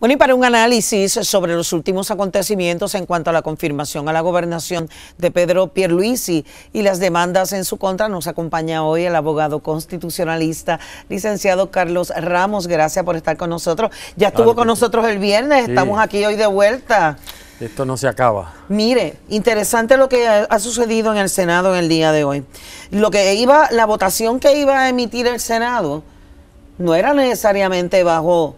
Bueno, y para un análisis sobre los últimos acontecimientos en cuanto a la confirmación a la gobernación de Pedro Pierluisi y las demandas en su contra, nos acompaña hoy el abogado constitucionalista, licenciado Carlos Ramos. Gracias por estar con nosotros. Ya estuvo con nosotros el viernes, estamos aquí hoy de vuelta. Esto no se acaba. Mire, interesante lo que ha sucedido en el Senado en el día de hoy. Lo que iba, la votación que iba a emitir el Senado no era necesariamente bajo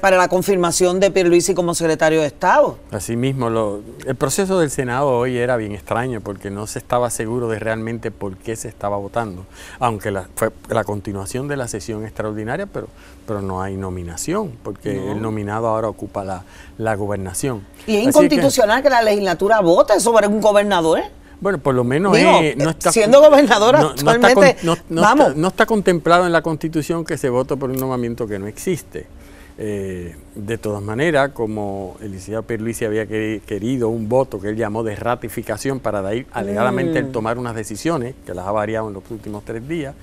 para, la confirmación de Pierluisi como secretario de Estado. Asimismo, lo, el proceso del Senado hoy era bien extraño porque no se estaba seguro de realmente por qué se estaba votando, aunque fue la continuación de la sesión extraordinaria, pero, pero no hay nominación, porque el nominado ahora ocupa la, gobernación. Y es inconstitucional que, la legislatura vote sobre un gobernador. Bueno, por lo menos no está, siendo gobernadora no está contemplado en la Constitución que se vote por un nombramiento que no existe. Eh, de todas maneras, como el licenciado Pierluisi había querido un voto que él llamó de ratificación para de ahí alegadamente el mm. tomar unas decisiones, que las ha variado en los últimos tres días,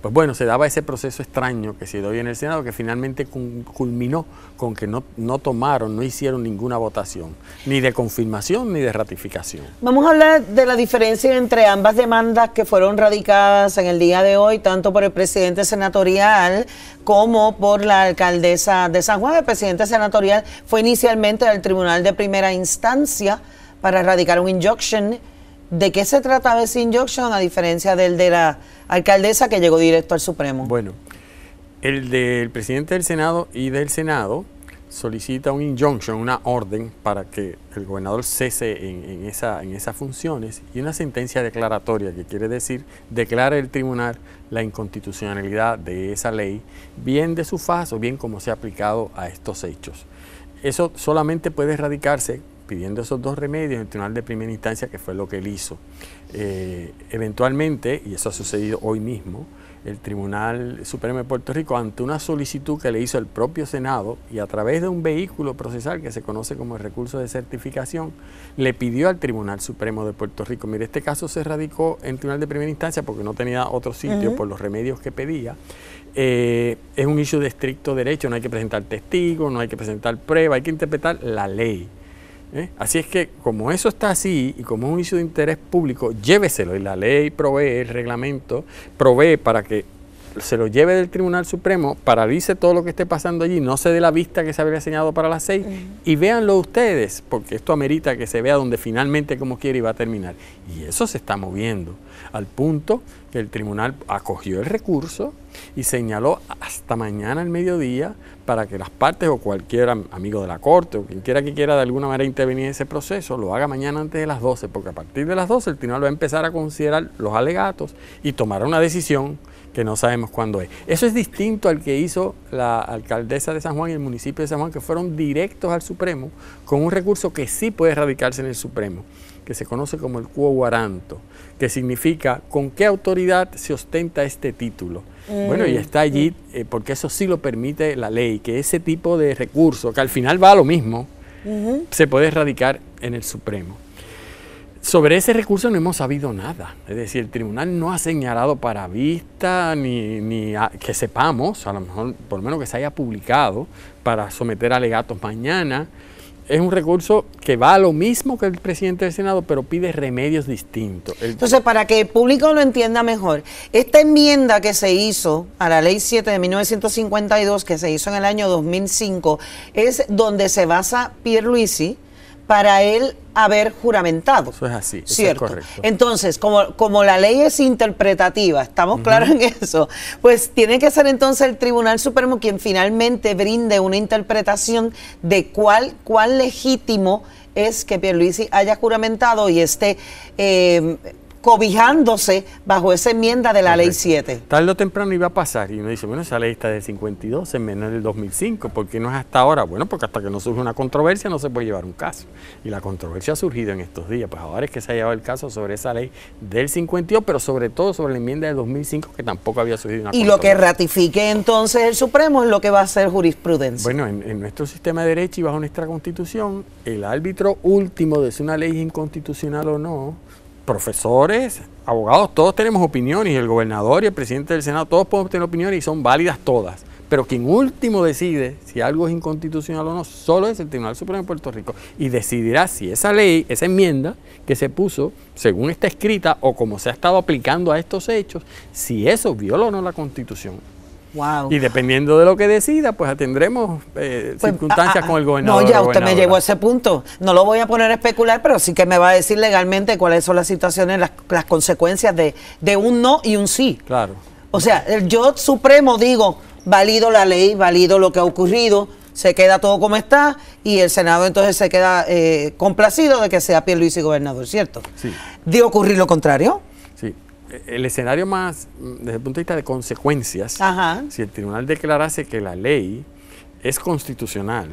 pues bueno, se daba ese proceso extraño que se dio hoy en el Senado, que finalmente culminó con que no, no tomaron, no hicieron ninguna votación, ni de confirmación ni de ratificación. Vamos a hablar de la diferencia entre ambas demandas que fueron radicadas en el día de hoy, tanto por el presidente senatorial como por la alcaldesa de San Juan. El presidente senatorial fue inicialmente al Tribunal de Primera Instancia para radicar un injunction ¿De qué se trata ese injunction a diferencia del de la alcaldesa que llegó directo al Supremo? Bueno, el del presidente del Senado y del Senado solicita un injunction, una orden para que el gobernador cese en, en esas funciones y una sentencia declaratoria que quiere decir declara el tribunal la inconstitucionalidad de esa ley, bien de su faz o bien como se ha aplicado a estos hechos. Eso solamente puede erradicarse pidiendo esos dos remedios, en el tribunal de primera instancia, que fue lo que él hizo. Eh, eventualmente, y eso ha sucedido hoy mismo, el Tribunal Supremo de Puerto Rico, ante una solicitud que le hizo el propio Senado y a través de un vehículo procesal que se conoce como el recurso de certificación, le pidió al Tribunal Supremo de Puerto Rico, mire, este caso se radicó en el tribunal de primera instancia porque no tenía otro sitio por los remedios que pedía, eh, es un issue de estricto derecho, no hay que presentar testigos, no hay que presentar pruebas, hay que interpretar la ley. ¿Eh? Así es que como eso está así y como es un juicio de interés público, lléveselo y la ley provee, el reglamento provee para que se lo lleve del Tribunal Supremo, paralice todo lo que esté pasando allí, no se dé la vista que se había señalado para las seis mm. y véanlo ustedes, porque esto amerita que se vea donde finalmente como quiere y va a terminar. Y eso se está moviendo, al punto que el tribunal acogió el recurso y señaló hasta mañana el mediodía para que las partes o cualquier amigo de la corte o quien quiera que quiera de alguna manera intervenir en ese proceso lo haga mañana antes de las 12, porque a partir de las 12 el tribunal va a empezar a considerar los alegatos y tomar una decisión que no sabemos cuándo es. Eso es distinto al que hizo la alcaldesa de San Juan y el municipio de San Juan, que fueron directos al Supremo con un recurso que sí puede erradicarse en el Supremo, que se conoce como el cuo guaranto, que significa con qué autoridad se ostenta este título. Mm, bueno, y está allí eh, porque eso sí lo permite la ley, que ese tipo de recurso, que al final va a lo mismo, se puede erradicar en el Supremo. Sobre ese recurso no hemos sabido nada, es decir, el tribunal no ha señalado para vista ni, ni que sepamos, a lo mejor por lo menos que se haya publicado para someter alegatos mañana. Es un recurso que va a lo mismo que el presidente del Senado, pero pide remedios distintos. Entonces, para que el público lo entienda mejor, esta enmienda que se hizo a la Ley 7 de 1952, que se hizo en el año 2005, es donde se basa Pierluisi, Luisi para él haber juramentado. Eso es así, ¿cierto? es correcto. Entonces, como, como la ley es interpretativa, estamos claros en eso, pues tiene que ser entonces el Tribunal Supremo quien finalmente brinde una interpretación de cuál, cuál legítimo es que Pierluisi haya juramentado y esté eh, cobijándose bajo esa enmienda de la ley 7. Tarde o temprano iba a pasar y uno dice, bueno, esa ley está del 52, en menos en 2005, ¿por qué no es hasta ahora? Bueno, porque hasta que no surge una controversia no se puede llevar un caso. Y la controversia ha surgido en estos días, pues ahora es que se ha llevado el caso sobre esa ley del 52, pero sobre todo sobre la enmienda del 2005 que tampoco había surgido una y Y lo que ratifique entonces el Supremo es lo que va a ser jurisprudencia. Bueno, en, en nuestro sistema de derecho y bajo nuestra constitución, el árbitro último de si una ley es inconstitucional o no, profesores, abogados, todos tenemos opiniones, el gobernador y el presidente del Senado, todos podemos tener opiniones y son válidas todas. Pero quien último decide si algo es inconstitucional o no, solo es el Tribunal Supremo de Puerto Rico. Y decidirá si esa ley, esa enmienda que se puso, según está escrita o como se ha estado aplicando a estos hechos, si eso viola o no la Constitución. Y dependiendo de lo que decida, pues atendremos eh, pues, circunstancias ah, con el ah, gobernador. No, ya usted me llegó a ese punto. No lo voy a poner a especular, pero sí que me va a decir legalmente cuáles son las situaciones, las, consecuencias de, un no y un sí. Claro. O sea, el yo supremo digo, valido la ley, valido lo que ha ocurrido, se queda todo como está y el Senado entonces se queda eh, complacido de que sea y gobernador, ¿cierto? Sí. De ocurrir lo contrario, el escenario más, mm, desde el punto de vista de consecuencias, si el tribunal declarase que la ley es constitucional,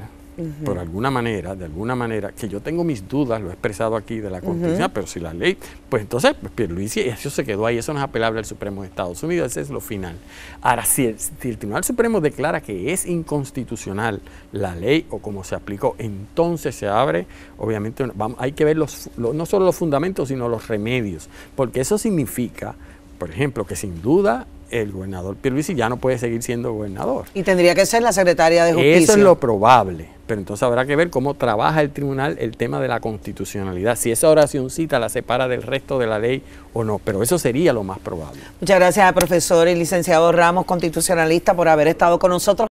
por alguna manera, de alguna manera, que yo tengo mis dudas, lo he expresado aquí de la Constitución, pero si la ley, pues entonces, pues y eso se quedó ahí, eso no es apelable al Supremo de Estados Unidos, ese es lo final. Ahora, si el, Tribunal Supremo declara que es inconstitucional la ley o como se aplicó, entonces se abre, obviamente, hay que ver los, no solo los fundamentos, sino los remedios, porque eso significa, por ejemplo, que sin duda el gobernador Pierluisi ya no puede seguir siendo gobernador. Y tendría que ser la secretaria de justicia. Eso es lo probable, pero entonces habrá que ver cómo trabaja el tribunal el tema de la constitucionalidad, si esa oracióncita la separa del resto de la ley o no, pero eso sería lo más probable. Muchas gracias al profesor y licenciado Ramos, constitucionalista, por haber estado con nosotros.